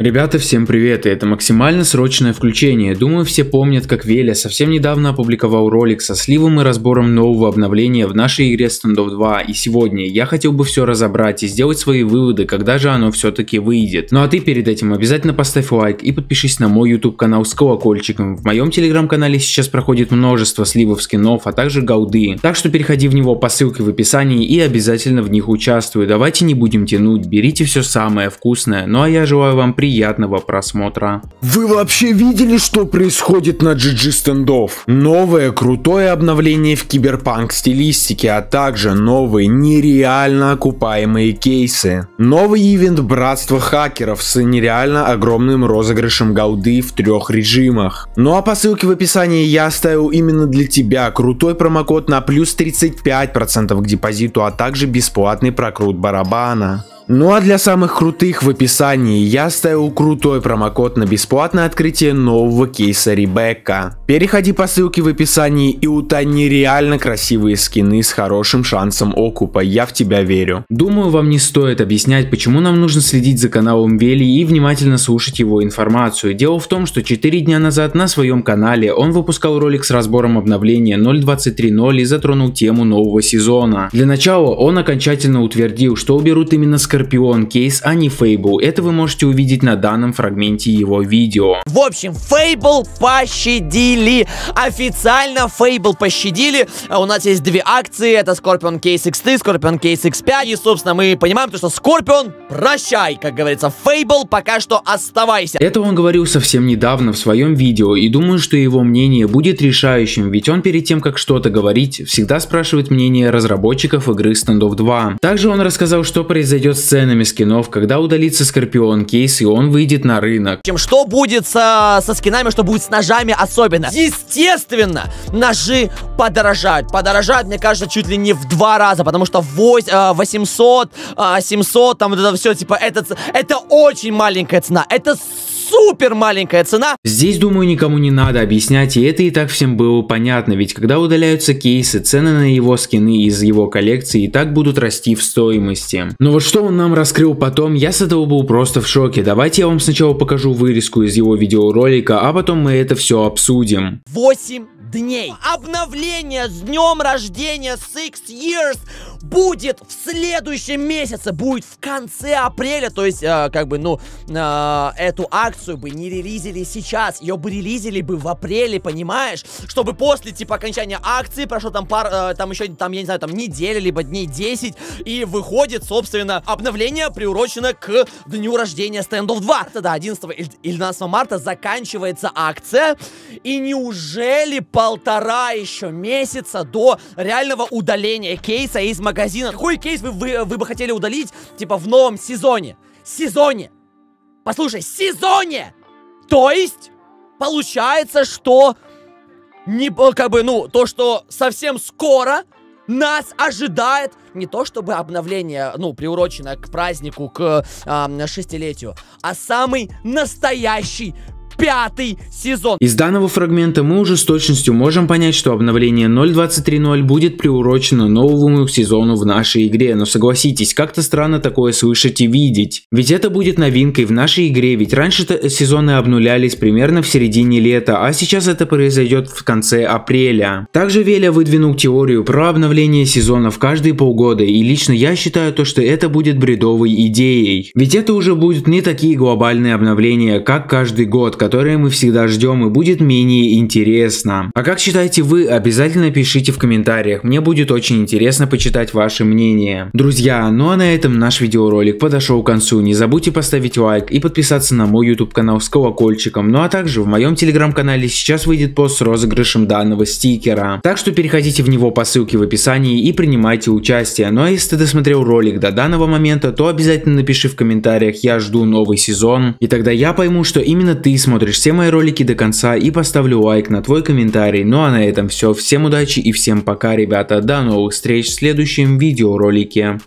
Ребята, всем привет, и это максимально срочное включение. Думаю, все помнят, как Веля совсем недавно опубликовал ролик со сливом и разбором нового обновления в нашей игре Standoff 2, и сегодня я хотел бы все разобрать и сделать свои выводы, когда же оно все-таки выйдет. Ну а ты перед этим обязательно поставь лайк и подпишись на мой YouTube канал с колокольчиком. В моем телеграм-канале сейчас проходит множество сливов скинов, а также голды. Так что переходи в него по ссылке в описании и обязательно в них участвуй. Давайте не будем тянуть, берите все самое вкусное. Ну а я желаю вам приятного Приятного просмотра. Вы вообще видели, что происходит на GG стендов? Новое крутое обновление в киберпанк стилистике, а также новые нереально окупаемые кейсы. Новый ивент Братства Хакеров с нереально огромным розыгрышем голды в трех режимах. Ну а по ссылке в описании я оставил именно для тебя крутой промокод на плюс 35% к депозиту, а также бесплатный прокрут барабана. Ну а для самых крутых в описании я оставил крутой промокод на бесплатное открытие нового кейса Ребекка. Переходи по ссылке в описании и утони реально красивые скины с хорошим шансом окупа, я в тебя верю. Думаю, вам не стоит объяснять, почему нам нужно следить за каналом Вели и внимательно слушать его информацию. Дело в том, что 4 дня назад на своем канале он выпускал ролик с разбором обновления 0.23.0 и затронул тему нового сезона. Для начала он окончательно утвердил, что уберут именно скоростную Скорпион кейс, а не Фейбл. Это вы можете увидеть на данном фрагменте его видео. В общем, Фейбл пощадили. Официально Фейбл пощадили. А у нас есть две акции. Это Скорпион Кейс X3, Скорпион Кейс X5. И, собственно, мы понимаем, то, что Скорпион, прощай, как говорится. Фейбл пока что оставайся. Это он говорил совсем недавно в своем видео. И думаю, что его мнение будет решающим. Ведь он перед тем, как что-то говорить, всегда спрашивает мнение разработчиков игры Standoff 2. Также он рассказал, что произойдет сценами скинов, когда удалится Скорпион Кейс и он выйдет на рынок. Чем что будет со, со скинами, что будет с ножами особенно? Естественно, ножи подорожают. Подорожают, мне кажется, чуть ли не в два раза, потому что 8, 800, 700, там вот это все, типа, это, это очень маленькая цена. Это супер маленькая цена. Здесь, думаю, никому не надо объяснять, и это и так всем было понятно, ведь когда удаляются кейсы, цены на его скины из его коллекции и так будут расти в стоимости. Но вот что он нам раскрыл потом, я с этого был просто в шоке. Давайте я вам сначала покажу вырезку из его видеоролика, а потом мы это все обсудим. 8 дней. Обновление с днем рождения 6 years будет в следующем месяце, будет в конце апреля, то есть, э, как бы, ну, э, эту акцию бы не релизили сейчас, ее бы релизили бы в апреле, понимаешь? Чтобы после, типа, окончания акции прошло там пар, э, там еще, там, я не знаю, там неделя, либо дней 10, и выходит, собственно, обновление приурочено к дню рождения стендов 2. Тогда 11 или 12 марта заканчивается акция, и неужели полтора еще месяца до реального удаления кейса из магазина магазина. Какой кейс вы, вы, вы бы хотели удалить, типа, в новом сезоне? Сезоне! Послушай, сезоне! То есть, получается, что... Не, как бы, ну, то, что совсем скоро нас ожидает не то чтобы обновление, ну, приурочено к празднику, к а, шестилетию, а самый настоящий пятый сезон. Из данного фрагмента мы уже с точностью можем понять, что обновление 0.23.0 будет приурочено новому сезону в нашей игре, но согласитесь, как-то странно такое слышать и видеть. Ведь это будет новинкой в нашей игре, ведь раньше-то сезоны обнулялись примерно в середине лета, а сейчас это произойдет в конце апреля. Также Веля выдвинул теорию про обновление сезонов каждые полгода, и лично я считаю то, что это будет бредовой идеей. Ведь это уже будут не такие глобальные обновления, как каждый год, которое мы всегда ждем и будет менее интересно. А как считаете вы, обязательно пишите в комментариях, мне будет очень интересно почитать ваше мнение. Друзья, ну а на этом наш видеоролик подошел к концу, не забудьте поставить лайк и подписаться на мой YouTube канал с колокольчиком, ну а также в моем телеграм-канале сейчас выйдет пост с розыгрышем данного стикера. Так что переходите в него по ссылке в описании и принимайте участие. Ну а если ты досмотрел ролик до данного момента, то обязательно напиши в комментариях «Я жду новый сезон», и тогда я пойму, что именно ты смотрел досмотришь все мои ролики до конца и поставлю лайк на твой комментарий. Ну а на этом все. Всем удачи и всем пока, ребята. До новых встреч в следующем видеоролике.